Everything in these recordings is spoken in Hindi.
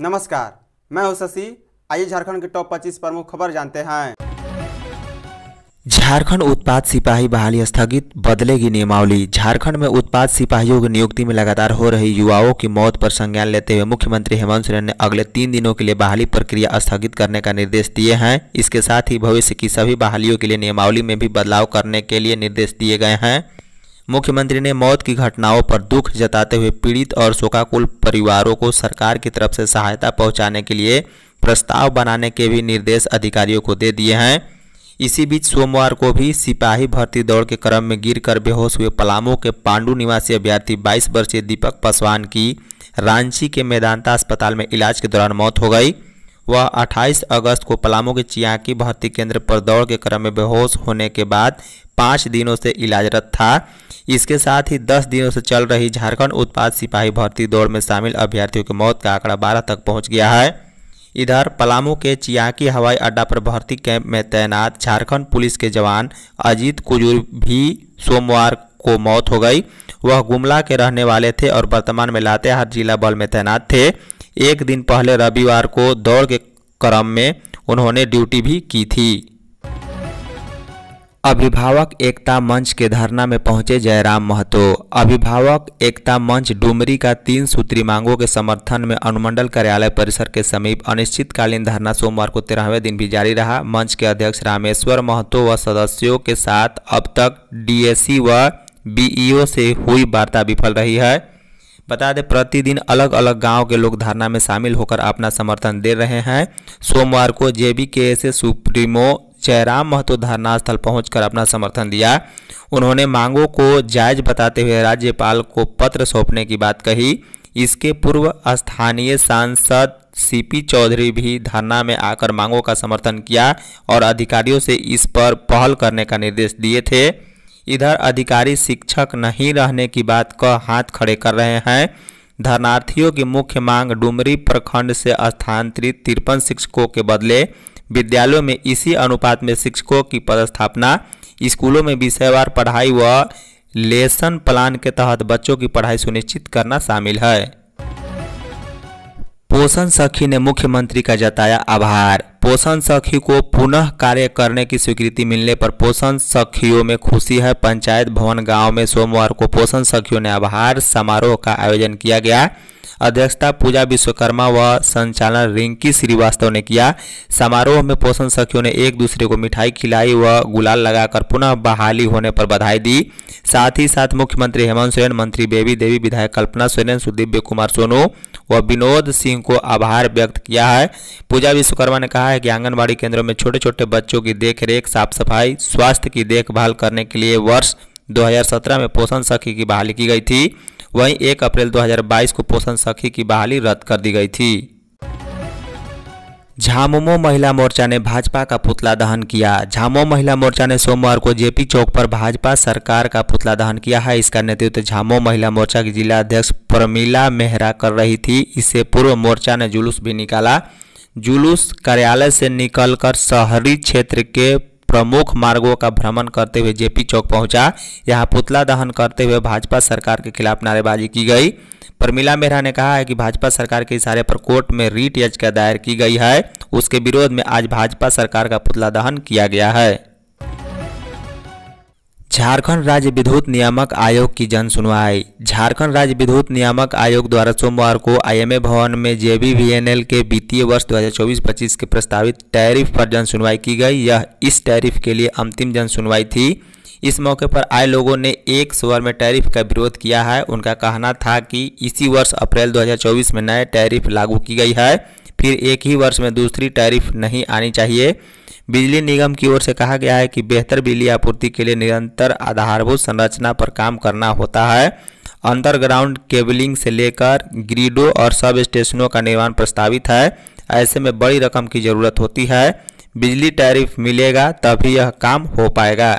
नमस्कार मैं हूं शशि आइए झारखंड के टॉप 25 प्रमुख खबर जानते हैं झारखंड उत्पाद सिपाही बहाली स्थगित बदलेगी नियमावली झारखंड में उत्पाद सिपाहियों की नियुक्ति में लगातार हो रही युवाओं की मौत पर संज्ञान लेते हुए मुख्यमंत्री हेमंत सोरेन ने अगले तीन दिनों के लिए बहाली प्रक्रिया स्थगित करने का निर्देश दिए हैं इसके साथ ही भविष्य की सभी बहालियों के लिए नियमावली में भी बदलाव करने के लिए निर्देश दिए गए हैं मुख्यमंत्री ने मौत की घटनाओं पर दुख जताते हुए पीड़ित और शोकाकुल परिवारों को सरकार की तरफ से सहायता पहुंचाने के लिए प्रस्ताव बनाने के भी निर्देश अधिकारियों को दे दिए हैं इसी बीच सोमवार को भी सिपाही भर्ती दौड़ के क्रम में गिरकर बेहोश हुए पलामू के पांडु निवासी अभ्यर्थी 22 वर्षीय दीपक पासवान की रांची के मेदांता अस्पताल में इलाज के दौरान मौत हो गई वह 28 अगस्त को पलामू के चियाकी भर्ती केंद्र पर दौड़ के क्रम में बेहोश होने के बाद पाँच दिनों से इलाजरत था इसके साथ ही दस दिनों से चल रही झारखंड उत्पाद सिपाही भर्ती दौड़ में शामिल अभ्यर्थियों की मौत का आंकड़ा बारह तक पहुँच गया है इधर पलामू के चियाकी हवाई अड्डा पर भर्ती कैंप में तैनात झारखंड पुलिस के जवान अजीत कुजूर भी सोमवार को मौत हो गई वह गुमला के रहने वाले थे और वर्तमान में लातेहार जिला बल में तैनात थे एक दिन पहले रविवार को दौड़ के क्रम में उन्होंने ड्यूटी भी की थी अभिभावक एकता मंच के धरना में पहुंचे जयराम महतो अभिभावक एकता मंच डुमरी का तीन सूत्री मांगों के समर्थन में अनुमंडल कार्यालय परिसर के समीप अनिश्चितकालीन धरना सोमवार को तेरहवें दिन भी जारी रहा मंच के अध्यक्ष रामेश्वर महतो व सदस्यों के साथ अब तक डीएसी व बीईओ से हुई वार्ता विफल रही है बता दें प्रतिदिन अलग अलग गांव के लोग धरना में शामिल होकर अपना समर्थन दे रहे हैं सोमवार को जेबी के एस सुप्रीमो जयराम महतो धरना स्थल पहुंचकर अपना समर्थन दिया उन्होंने मांगों को जायज बताते हुए राज्यपाल को पत्र सौंपने की बात कही इसके पूर्व स्थानीय सांसद सीपी चौधरी भी धरना में आकर मांगों का समर्थन किया और अधिकारियों से इस पर पहल करने का निर्देश दिए थे इधर अधिकारी शिक्षक नहीं रहने की बात का हाथ खड़े कर रहे हैं धरनार्थियों की मुख्य मांग डुमरी प्रखंड से स्थानांतरित तिरपन शिक्षकों के बदले विद्यालयों में इसी अनुपात में शिक्षकों की पदस्थापना स्कूलों में विषयवार पढ़ाई व लेसन प्लान के तहत बच्चों की पढ़ाई सुनिश्चित करना शामिल है पोषण सखी ने मुख्यमंत्री का जताया आभार पोषण सखी को पुनः कार्य करने की स्वीकृति मिलने पर पोषण सखियों में खुशी है पंचायत भवन गांव में सोमवार को पोषण सखियों ने आभार समारोह का आयोजन किया गया अध्यक्षता पूजा विश्वकर्मा व संचालन रिंकी श्रीवास्तव ने किया समारोह में पोषण सखियों ने एक दूसरे को मिठाई खिलाई व गुलाल लगाकर पुनः बहाली होने पर बधाई दी साथ ही साथ मुख्यमंत्री हेमंत सोरेन मंत्री बेबी देवी विधायक कल्पना सोरेन सुदीप्य कुमार सोनू व विनोद सिंह को आभार व्यक्त किया है पूजा विश्वकर्मा ने कहा है कि आंगनबाड़ी केंद्रों में छोटे छोटे बच्चों की देखरेख साफ सफाई स्वास्थ्य की देखभाल करने के लिए वर्ष 2017 में पोषण सखी की बहाली की गई थी वहीं 1 अप्रैल 2022 को पोषण सखी की बहाली रद्द कर दी गई थी झामुमो महिला मोर्चा ने भाजपा का पुतला दहन किया झामो महिला मोर्चा ने सोमवार को जेपी चौक पर भाजपा सरकार का पुतला दहन किया है इसका नेतृत्व झामो महिला मोर्चा की जिला अध्यक्ष प्रमिला मेहरा कर रही थी इससे पूर्व मोर्चा ने जुलूस भी निकाला जुलूस कार्यालय से निकलकर शहरी क्षेत्र के प्रमुख मार्गों का भ्रमण करते हुए जेपी चौक पहुंचा यहां पुतला दहन करते हुए भाजपा सरकार के खिलाफ नारेबाजी की गई प्रमिला मेहरा ने कहा है कि भाजपा सरकार के इशारे पर कोर्ट में रीट याचिका दायर की गई है उसके विरोध में आज भाजपा सरकार का पुतला दहन किया गया है झारखंड राज्य विद्युत नियामक आयोग की जन सुनवाई झारखंड राज्य विद्युत नियामक आयोग द्वारा सोमवार को आईएमए भवन में जेबीवीएनएल के वित्तीय वर्ष 2024-25 के प्रस्तावित टैरिफ पर जन सुनवाई की गई यह इस टैरिफ के लिए अंतिम जन सुनवाई थी इस मौके पर आए लोगों ने एक स्वर में टैरिफ का विरोध किया है उनका कहना था कि इसी वर्ष अप्रैल 2024 में नए टैरिफ लागू की गई है फिर एक ही वर्ष में दूसरी टैरिफ नहीं आनी चाहिए बिजली निगम की ओर से कहा गया है कि बेहतर बिजली आपूर्ति के लिए निरंतर आधारभूत संरचना पर काम करना होता है अंडरग्राउंड केबलिंग से लेकर ग्रीडो और सब स्टेशनों का निर्माण प्रस्तावित है ऐसे में बड़ी रकम की ज़रूरत होती है बिजली टैरिफ मिलेगा तभी यह काम हो पाएगा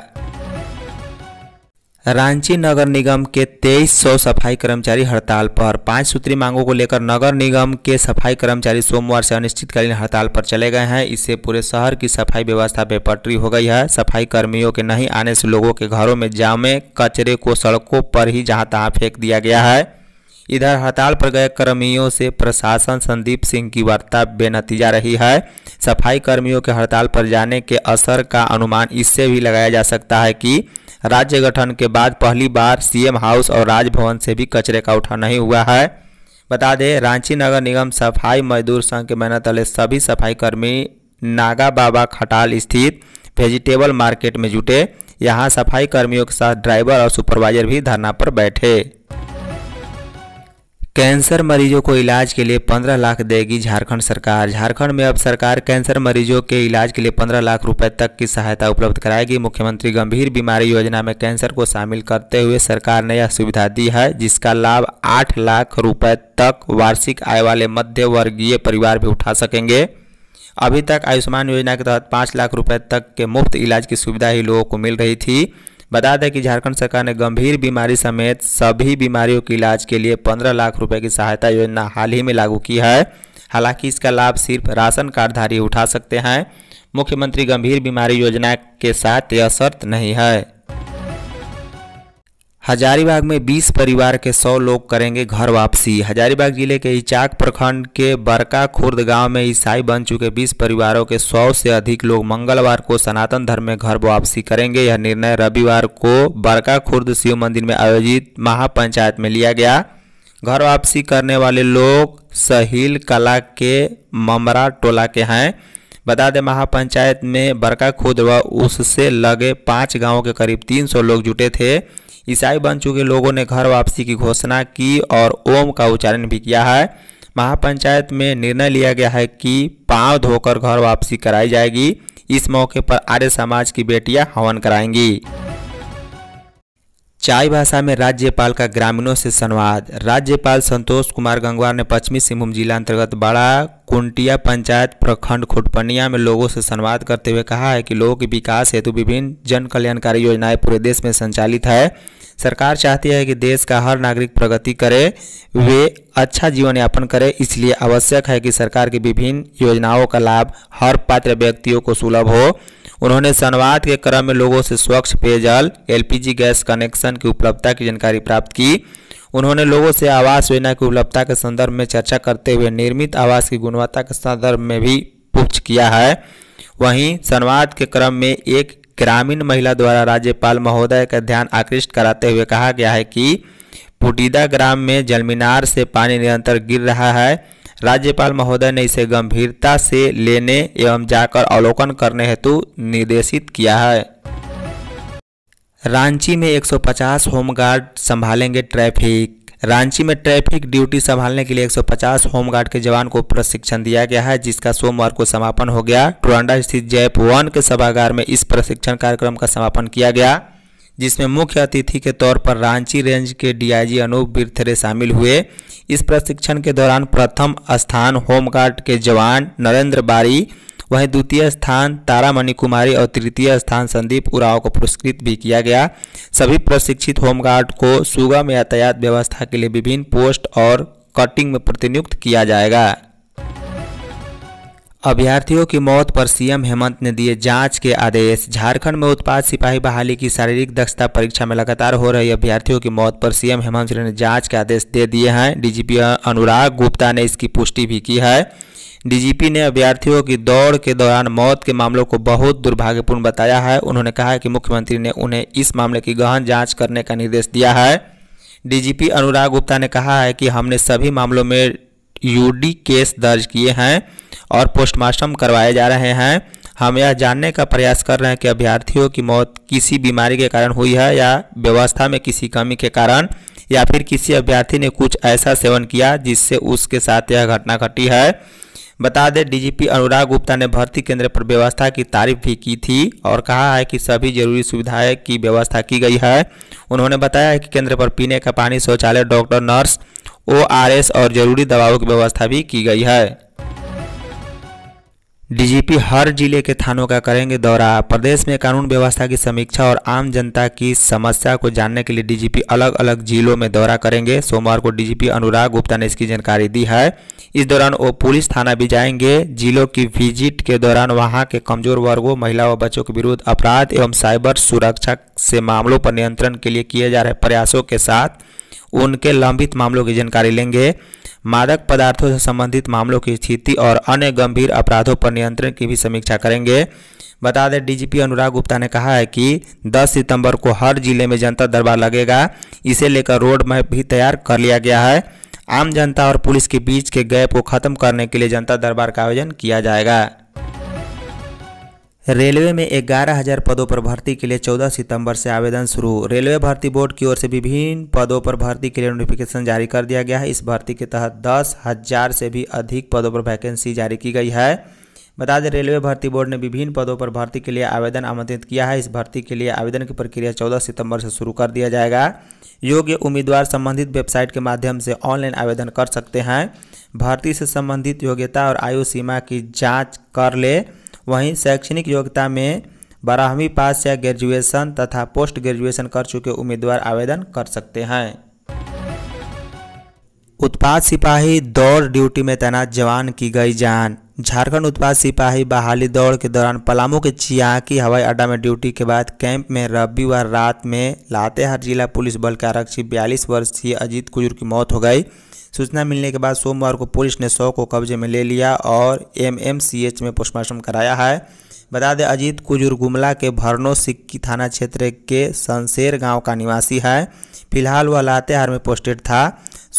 रांची नगर निगम के 2300 सफाई कर्मचारी हड़ताल पर पांच सूत्री मांगों को लेकर नगर निगम के सफाई कर्मचारी सोमवार से अनिश्चितकालीन हड़ताल पर चले गए हैं इससे पूरे शहर की सफाई व्यवस्था बेपटरी हो गई है सफाई कर्मियों के नहीं आने से लोगों के घरों में जामे कचरे को सड़कों पर ही जहां तहां फेंक दिया गया है इधर हड़ताल पर गए कर्मियों से प्रशासन संदीप सिंह की वार्ता बेनतीजा रही है सफाई कर्मियों के हड़ताल पर जाने के असर का अनुमान इससे भी लगाया जा सकता है कि राज्य गठन के बाद पहली बार सीएम हाउस और राजभवन से भी कचरे का उठा नहीं हुआ है बता दें रांची नगर निगम सफाई मजदूर संघ के मेहनत तले सभी सफाई कर्मी नागा बाबा खटाल स्थित वेजिटेबल मार्केट में जुटे यहाँ सफाई कर्मियों के साथ ड्राइवर और सुपरवाइजर भी धरना पर बैठे कैंसर मरीजों को इलाज के लिए 15 लाख देगी झारखंड सरकार झारखंड में अब सरकार कैंसर मरीजों के इलाज के लिए 15 लाख रुपए तक की सहायता उपलब्ध कराएगी मुख्यमंत्री गंभीर बीमारी योजना में कैंसर को शामिल करते हुए सरकार ने यह सुविधा दी है जिसका लाभ 8 लाख रुपए तक वार्षिक आय वाले मध्य वर्गीय परिवार भी उठा सकेंगे अभी तक आयुष्मान योजना के तहत पाँच लाख रुपये तक के मुफ्त इलाज की सुविधा ही लोगों को मिल रही थी बता दें कि झारखंड सरकार ने गंभीर बीमारी समेत सभी बीमारियों के इलाज के लिए पंद्रह लाख रुपए की सहायता योजना हाल ही में लागू की है हालांकि इसका लाभ सिर्फ राशन कार्डधारी उठा सकते हैं मुख्यमंत्री गंभीर बीमारी योजना के साथ यह शर्त नहीं है हजारीबाग में 20 परिवार के 100 लोग करेंगे घर वापसी हजारीबाग जिले के इचाक प्रखंड के बरका खुर्द गांव में ईसाई बन चुके 20 परिवारों के 100 से अधिक लोग मंगलवार को सनातन धर्म में घर वापसी करेंगे यह निर्णय रविवार को बरका खुर्द शिव मंदिर में आयोजित महापंचायत में लिया गया घर वापसी करने वाले लोग सहील कला के ममरा टोला के हैं बता दें महापंचायत में बरका खुर्द व उससे लगे पाँच गाँव के करीब तीन लोग जुटे थे ईसाई बन चुके लोगों ने घर वापसी की घोषणा की और ओम का उच्चारण भी किया है महापंचायत में निर्णय लिया गया है कि पांव धोकर घर वापसी कराई जाएगी इस मौके पर आर्य समाज की बेटियां हवन कराएंगी चाय भाषा में राज्यपाल का ग्रामीणों से संवाद राज्यपाल संतोष कुमार गंगवार ने पश्चिमी सिंहभूम जिला अंतर्गत बड़ा कुंटिया पंचायत प्रखंड खुटपनिया में लोगों से संवाद करते हुए कहा है कि लोगों के विकास हेतु विभिन्न जन कल्याणकारी योजनाएं पूरे देश में संचालित है सरकार चाहती है कि देश का हर नागरिक प्रगति करे वे अच्छा जीवन यापन करे इसलिए आवश्यक है कि सरकार की विभिन्न योजनाओं का लाभ हर पात्र व्यक्तियों को सुलभ हो उन्होंने संवाद के क्रम में लोगों से स्वच्छ पेयजल एलपीजी गैस कनेक्शन की उपलब्धता की जानकारी प्राप्त की उन्होंने लोगों से आवास योजना की उपलब्धता के संदर्भ में चर्चा करते हुए निर्मित आवास की गुणवत्ता के संदर्भ में भी पूछ किया है वहीं संवाद के क्रम में एक ग्रामीण महिला द्वारा राज्यपाल महोदय का ध्यान आकृष्ट कराते हुए कहा गया है कि पुटीदा ग्राम में जलमीनार से पानी निरंतर गिर रहा है राज्यपाल महोदय ने इसे गंभीरता से लेने एवं जाकर अवलोकन करने हेतु निर्देशित किया है रांची में 150 होमगार्ड संभालेंगे ट्रैफिक रांची में ट्रैफिक ड्यूटी संभालने के लिए 150 होमगार्ड के जवान को प्रशिक्षण दिया गया है जिसका सोमवार को समापन हो गया टोरंडा स्थित जैप वन के सभागार में इस प्रशिक्षण कार्यक्रम का समापन किया गया जिसमें मुख्य अतिथि के तौर पर रांची रेंज के डीआईजी अनूप बिरथरे शामिल हुए इस प्रशिक्षण के दौरान प्रथम स्थान होमगार्ड के जवान नरेंद्र बारी वहीं द्वितीय स्थान तारामणि कुमारी और तृतीय स्थान संदीप उराव को पुरस्कृत भी किया गया सभी प्रशिक्षित होमगार्ड को सुगम यातायात व्यवस्था के लिए विभिन्न पोस्ट और कटिंग में प्रतिनियुक्त किया जाएगा अभ्यर्थियों की मौत पर सीएम हेमंत ने दिए जांच के आदेश झारखंड में उत्पाद सिपाही बहाली की शारीरिक दक्षता परीक्षा में लगातार हो रही अभ्यर्थियों की मौत पर सीएम हेमंत सोरेन ने जांच के आदेश दे दिए हैं डीजीपी अनुराग गुप्ता ने इसकी पुष्टि भी की है डीजीपी ने अभ्यर्थियों की दौड़ के दौरान मौत के मामलों को बहुत दुर्भाग्यपूर्ण बताया है उन्होंने कहा कि मुख्यमंत्री ने उन्हें इस मामले की गहन जांच करने का निर्देश दिया है डीजीपी अनुराग गुप्ता ने कहा है कि हमने सभी मामलों में यूडी केस दर्ज किए हैं और पोस्टमार्टम करवाए जा रहे हैं हम यह जानने का प्रयास कर रहे हैं कि अभ्यर्थियों की मौत किसी बीमारी के कारण हुई है या व्यवस्था में किसी कमी के कारण या फिर किसी अभ्यर्थी ने कुछ ऐसा सेवन किया जिससे उसके साथ यह घटना घटी है बता दें डीजीपी अनुराग गुप्ता ने भर्ती केंद्र पर व्यवस्था की तारीफ भी की थी और कहा है कि सभी जरूरी सुविधाएं की व्यवस्था की गई है उन्होंने बताया है कि केंद्र पर पीने का पानी शौचालय डॉक्टर नर्स ओ और जरूरी दवाओं की व्यवस्था भी की गई है डीजीपी हर जिले के थानों का करेंगे दौरा प्रदेश में कानून व्यवस्था की समीक्षा और आम जनता की समस्या को जानने के लिए डीजीपी अलग अलग जिलों में दौरा करेंगे सोमवार को डीजीपी अनुराग गुप्ता ने इसकी जानकारी दी है इस दौरान वो पुलिस थाना भी जाएंगे जिलों की विजिट के दौरान वहां के कमजोर वर्गों महिला व बच्चों के विरुद्ध अपराध एवं साइबर सुरक्षा से मामलों पर नियंत्रण के लिए किए जा रहे प्रयासों के साथ उनके लंबित मामलों की जानकारी लेंगे मादक पदार्थों से संबंधित मामलों की स्थिति और अन्य गंभीर अपराधों पर नियंत्रण की भी समीक्षा करेंगे बता दें डीजीपी अनुराग गुप्ता ने कहा है कि 10 सितंबर को हर जिले में जनता दरबार लगेगा इसे लेकर रोड मैप भी तैयार कर लिया गया है आम जनता और पुलिस के बीच के गैप को खत्म करने के लिए जनता दरबार का आयोजन किया जाएगा रेलवे में ग्यारह हजार पदों पर भर्ती के लिए 14 सितंबर से आवेदन शुरू रेलवे भर्ती बोर्ड की ओर से विभिन्न पदों पर भर्ती के लिए नोटिफिकेशन जारी कर दिया गया है इस भर्ती के तहत दस हजार से भी अधिक पदों पर वैकेंसी जारी की गई है बता दें रेलवे भर्ती बोर्ड ने विभिन्न पदों पर भर्ती के लिए आवेदन आमंत्रित किया है इस भर्ती के लिए आवेदन की प्रक्रिया चौदह सितंबर से शुरू कर दिया जाएगा योग्य उम्मीदवार संबंधित वेबसाइट के माध्यम से ऑनलाइन आवेदन कर सकते हैं भर्ती से संबंधित योग्यता और आयु सीमा की जाँच कर ले वहीं शैक्षणिक योग्यता में बारहवीं पास या ग्रेजुएशन तथा पोस्ट ग्रेजुएशन कर चुके उम्मीदवार आवेदन कर सकते हैं उत्पाद सिपाही दौड़ ड्यूटी में तैनात जवान की गई जान झारखंड उत्पाद सिपाही बहाली दौड़ के दौरान पलामू के चियाकी हवाई अड्डा में ड्यूटी के बाद कैंप में रविवार रात में लातेहार जिला पुलिस बल के आरक्षी बयालीस वर्षीय अजीत कुजूर की मौत हो गई सूचना मिलने के बाद सोमवार को पुलिस ने शव को कब्जे में ले लिया और एमएमसीएच में पोस्टमार्टम कराया है बता दें अजीत कुजुर गुमला के भरनो सिक्की थाना क्षेत्र के संसेर गांव का निवासी है फिलहाल वह लातेहार में पोस्टेड था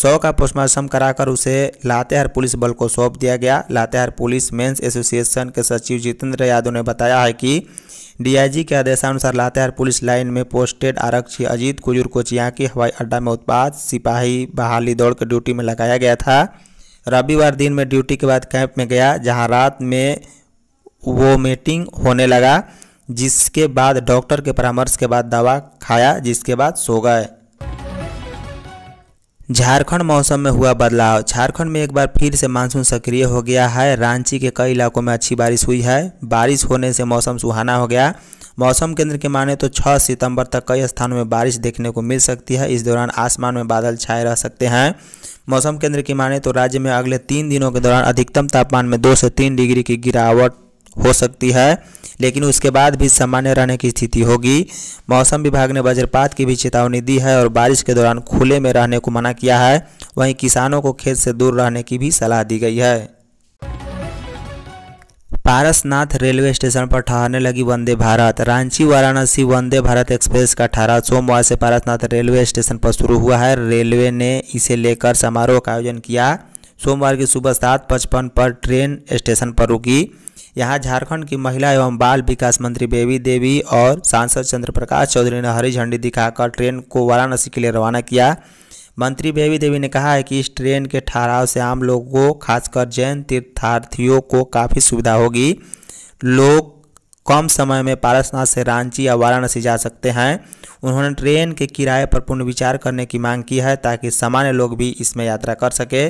सौ का पोस्टमार्टम कराकर उसे लातेहार पुलिस बल को सौंप दिया गया लातेहार पुलिस मेंस एसोसिएशन के सचिव जितेंद्र यादव ने बताया है कि डीआईजी के आदेशानुसार लातेहार पुलिस लाइन में पोस्टेड आरक्षी अजीत कुजूर को चियांकी हवाई अड्डा में उत्पाद सिपाही बहाली दौड़ के ड्यूटी में लगाया गया था रविवार दिन में ड्यूटी के बाद कैंप में गया जहां रात में वो मीटिंग होने लगा जिसके बाद डॉक्टर के परामर्श के बाद दवा खाया जिसके बाद सो गए झारखंड मौसम में हुआ बदलाव झारखंड में एक बार फिर से मानसून सक्रिय हो गया है रांची के कई इलाकों में अच्छी बारिश हुई है बारिश होने से मौसम सुहाना हो गया मौसम केंद्र के माने तो 6 सितंबर तक कई स्थानों में बारिश देखने को मिल सकती है इस दौरान आसमान में बादल छाए रह सकते हैं मौसम केंद्र की माने तो राज्य में अगले तीन दिनों के दौरान अधिकतम तापमान में दो से तीन डिग्री की गिरावट हो सकती है लेकिन उसके बाद भी सामान्य रहने की स्थिति होगी मौसम विभाग ने वज्रपात की भी चेतावनी दी है और बारिश के दौरान खुले में रहने को मना किया है वहीं किसानों को खेत से दूर रहने की भी सलाह दी गई है पारसनाथ रेलवे स्टेशन पर ठहरने लगी वंदे भारत रांची वाराणसी वंदे भारत एक्सप्रेस का ठहरा सोमवार से पारसनाथ रेलवे स्टेशन पर शुरू हुआ है रेलवे ने इसे लेकर समारोह का आयोजन किया सोमवार की सुबह सात पचपन पर ट्रेन स्टेशन पर रुकी यहाँ झारखंड की महिला एवं बाल विकास मंत्री बेबी देवी और सांसद चंद्र प्रकाश चौधरी ने हरी झंडी दिखाकर ट्रेन को वाराणसी के लिए रवाना किया मंत्री बेबी देवी ने कहा है कि इस ट्रेन के ठहराव से आम लोगों खासकर जैन तीर्थार्थियों को काफ़ी सुविधा होगी लोग कम समय में पारसनाथ से रांची या वाराणसी जा सकते हैं उन्होंने ट्रेन के किराए पर पुनर्विचार करने की मांग की है ताकि सामान्य लोग भी इसमें यात्रा कर सके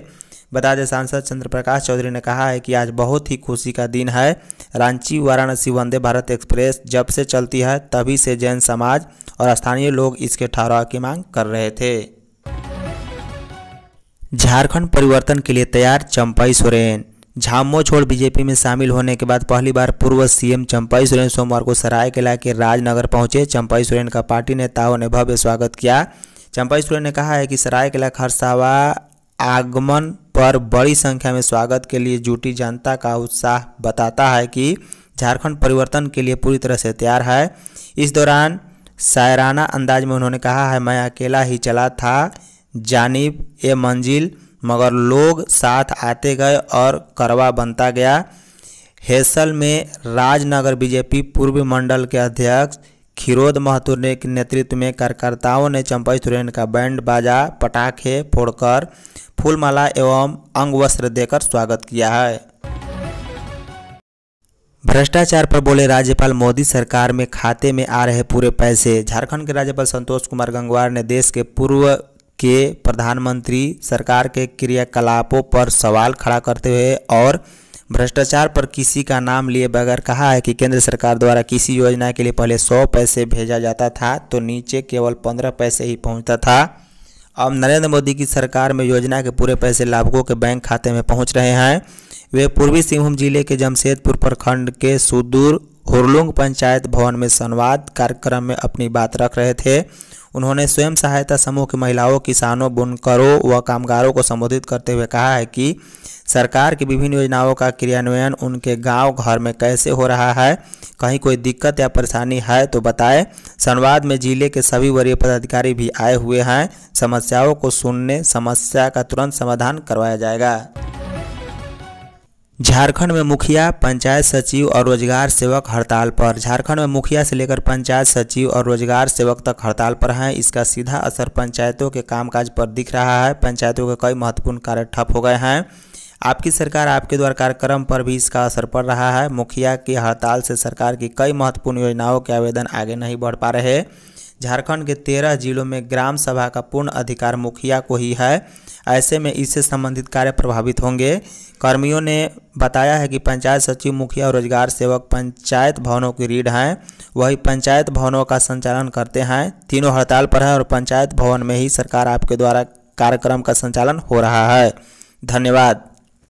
बता दें सांसद चंद्रप्रकाश चौधरी ने कहा है कि आज बहुत ही खुशी का दिन है रांची वाराणसी वंदे भारत एक्सप्रेस जब से चलती है तभी से जैन समाज और स्थानीय लोग इसके ठहराव की मांग कर रहे थे झारखंड परिवर्तन के लिए तैयार चंपई सोरेन झामो छोड़ बीजेपी में शामिल होने के बाद पहली बार पूर्व सीएम चंपाई सोरेन सोमवार को सरायकेला के राजनगर पहुंचे चंपाई सोरेन का पार्टी नेताओं ने भव्य स्वागत किया चंपाई सोरेन ने कहा है कि सरायकेला खरसावा आगमन पर बड़ी संख्या में स्वागत के लिए जुटी जनता का उत्साह बताता है कि झारखंड परिवर्तन के लिए पूरी तरह से तैयार है इस दौरान सायराना अंदाज में उन्होंने कहा है मैं अकेला ही चला था जानीब ए मंजिल मगर लोग साथ आते गए और करवा बनता गया हेसल में राजनगर बीजेपी पूर्व मंडल के अध्यक्ष खिरोद महतुर ने के नेतृत्व में कार्यकर्ताओं ने चंपई सुरेन का बैंड बाजा पटाखे फोड़कर फूलमाला एवं अंगवस्त्र देकर स्वागत किया है भ्रष्टाचार पर बोले राज्यपाल मोदी सरकार में खाते में आ रहे पूरे पैसे झारखंड के राज्यपाल संतोष कुमार गंगवार ने देश के पूर्व के प्रधानमंत्री सरकार के क्रियाकलापों पर सवाल खड़ा करते हुए और भ्रष्टाचार पर किसी का नाम लिए बगैर कहा है कि केंद्र सरकार द्वारा किसी योजना के लिए पहले सौ पैसे भेजा जाता था तो नीचे केवल पंद्रह पैसे ही पहुंचता था अब नरेंद्र मोदी की सरकार में योजना के पूरे पैसे लाभुकों के बैंक खाते में पहुंच रहे हैं वे पूर्वी सिंहभूम जिले के जमशेदपुर प्रखंड के सुदूर हुरलुंग पंचायत भवन में संवाद कार्यक्रम में अपनी बात रख रहे थे उन्होंने स्वयं सहायता समूह की महिलाओं किसानों बुनकरों व कामगारों को संबोधित करते हुए कहा है कि सरकार की विभिन्न योजनाओं का क्रियान्वयन उनके गांव घर में कैसे हो रहा है कहीं कोई दिक्कत या परेशानी है तो बताएं संवाद में जिले के सभी वरीय पदाधिकारी भी आए हुए हैं समस्याओं को सुनने समस्या का तुरंत समाधान करवाया जाएगा झारखंड में मुखिया पंचायत सचिव और रोजगार सेवक हड़ताल पर झारखंड में मुखिया से लेकर पंचायत सचिव और रोजगार सेवक तक हड़ताल पर हैं इसका सीधा असर पंचायतों के कामकाज पर दिख रहा है पंचायतों के कई महत्वपूर्ण कार्य ठप हो गए हैं आपकी सरकार आपके द्वारा कार्यक्रम पर भी इसका असर पड़ रहा है मुखिया की हड़ताल से सरकार की कई महत्वपूर्ण योजनाओं के आवेदन आगे नहीं बढ़ पा रहे झारखंड के तेरह जिलों में ग्राम सभा का पूर्ण अधिकार मुखिया को ही है ऐसे में इससे संबंधित कार्य प्रभावित होंगे कर्मियों ने बताया है कि पंचायत सचिव मुखिया और रोजगार सेवक पंचायत भवनों की रीढ़ हैं वही पंचायत भवनों का संचालन करते हैं तीनों हड़ताल पर हैं और पंचायत भवन में ही सरकार आपके द्वारा कार्यक्रम का संचालन हो रहा है धन्यवाद